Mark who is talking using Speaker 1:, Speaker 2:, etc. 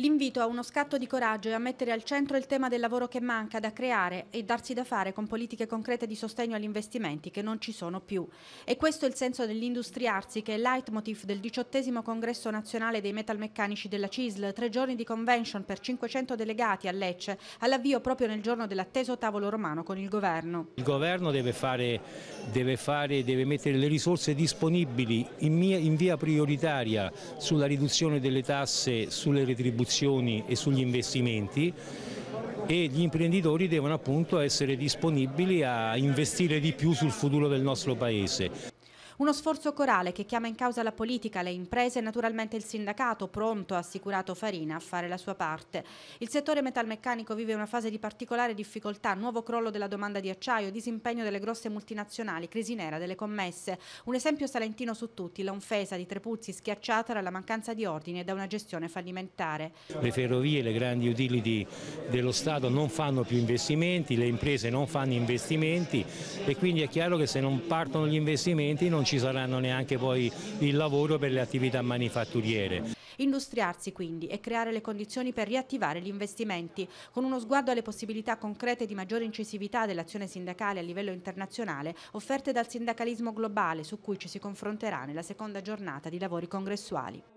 Speaker 1: L'invito a uno scatto di coraggio e a mettere al centro il tema del lavoro che manca da creare e darsi da fare con politiche concrete di sostegno agli investimenti che non ci sono più. E questo è il senso dell'industriarsi che è il leitmotiv del diciottesimo congresso nazionale dei metalmeccanici della CISL, tre giorni di convention per 500 delegati a Lecce, all'avvio proprio nel giorno dell'atteso tavolo romano con il governo.
Speaker 2: Il governo deve, fare, deve, fare, deve mettere le risorse disponibili in via prioritaria sulla riduzione delle tasse, sulle retribuzioni soluzioni e sugli investimenti e gli imprenditori devono appunto essere disponibili a investire di più sul futuro del nostro Paese.
Speaker 1: Uno sforzo corale che chiama in causa la politica, le imprese e naturalmente il sindacato, pronto, ha assicurato Farina, a fare la sua parte. Il settore metalmeccanico vive una fase di particolare difficoltà, nuovo crollo della domanda di acciaio, disimpegno delle grosse multinazionali, crisi nera delle commesse. Un esempio salentino su tutti, l'onfesa di Trepuzzi schiacciata dalla mancanza di ordine e da una gestione fallimentare.
Speaker 2: Le ferrovie, le grandi utility dello Stato non fanno più investimenti, le imprese non fanno investimenti e quindi è chiaro che se non partono gli investimenti non ci saranno neanche poi il lavoro per le attività manifatturiere.
Speaker 1: Industriarsi quindi e creare le condizioni per riattivare gli investimenti, con uno sguardo alle possibilità concrete di maggiore incisività dell'azione sindacale a livello internazionale offerte dal sindacalismo globale su cui ci si confronterà nella seconda giornata di lavori congressuali.